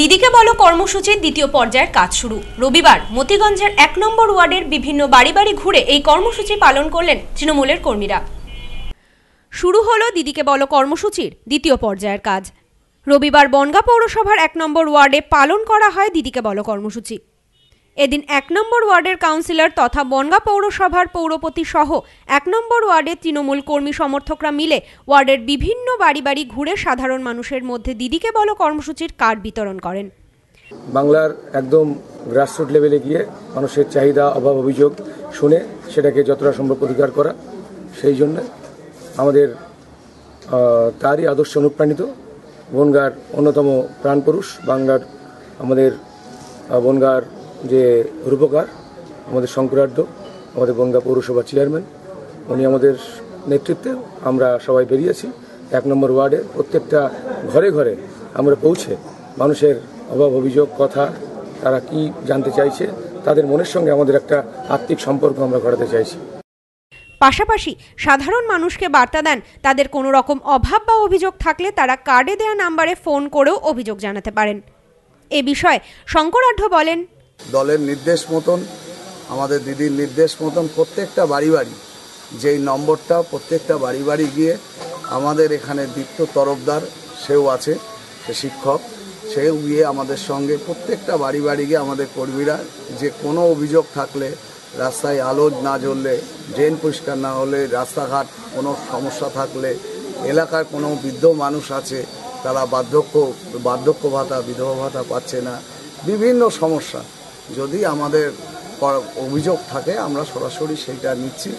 দিদিকে বলো কর্মসূচির দ্বিতীয় পর্যায়ের কাজ শুরু রবিবার মতিগঞ্জের এক নম্বর ওয়ার্ডের বিভিন্ন বাড়ি বাড়ি ঘুরে এই কর্মসূচি পালন করলেন তৃণমূলের কর্মীরা শুরু হলো দিদিকে বলো কর্মসূচির দ্বিতীয় পর্যায়ের কাজ রবিবার বনগা পৌরসভার এক নম্বর ওয়ার্ডে পালন করা হয় দিদিকে বলো কর্মসূচি এদিন এক নম্বর ওয়ার্ডের কাউন্সিলর তথা বনগা পৌরসভার পৌরপতি সহ এক নম্বর ওয়ার্ডের তৃণমূল কর্মী সমর্থকরা মিলে ওয়ার্ডের বিভিন্ন বাড়ি বাড়ি ঘুরে সাধারণ মানুষের মধ্যে দিদিকে বলো কর্মসূচির কার্ড বিতরণ করেন বাংলার একদম গ্রাসরুট লেভেলে গিয়ে মানুষের চাহিদা অভাব অভিযোগ শুনে সেটাকে যতটা সম্ভব অধিকার করা সেই জন্য আমাদের তারই আদর্শ অনুপ্রাণিত বনগার অন্যতম প্রাণপুরুষ বাংলার আমাদের বনগার যে রূপকার আমাদের শঙ্করার্ধ আমাদের গঙ্গা পৌরসভা চেয়ারম্যান উনি আমাদের নেতৃত্বে আমরা সবাই বেরিয়েছি এক নম্বর ওয়ার্ডে প্রত্যেকটা ঘরে ঘরে আমরা পৌঁছে মানুষের অভাব অভিযোগ কথা তারা কি জানতে চাইছে তাদের মনের সঙ্গে আমাদের একটা আত্মিক সম্পর্ক আমরা ঘটাতে চাইছি পাশাপাশি সাধারণ মানুষকে বার্তা দেন তাদের কোনো রকম অভাব বা অভিযোগ থাকলে তারা কার্ডে দেওয়া নাম্বারে ফোন করেও অভিযোগ জানাতে পারেন এ বিষয়ে শঙ্করার্ধ বলেন দলের নির্দেশ মতন আমাদের দিদির নির্দেশ মতন প্রত্যেকটা বাড়ি বাড়ি যেই নম্বরটা প্রত্যেকটা বাড়ি বাড়ি গিয়ে আমাদের এখানে দীপ্ত তরফদার সেও আছে সে শিক্ষক সেও গিয়ে আমাদের সঙ্গে প্রত্যেকটা বাড়ি বাড়ি গিয়ে আমাদের কর্মীরা যে কোনো অভিযোগ থাকলে রাস্তায় আলো না জ্বললে ড্রেন পরিষ্কার না হলে রাস্তাঘাট কোনো সমস্যা থাকলে এলাকার কোনো বৃদ্ধ মানুষ আছে তারা বার্ধক্য বার্ধক্য ভাতা বিধবা ভাতা পাচ্ছে না বিভিন্ন সমস্যা যদি আমাদের অভিযোগ থাকে আমরা সরাসরি সেইটা নিচ্ছি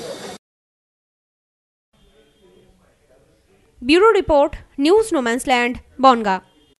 bureau report news no man's land Bongaon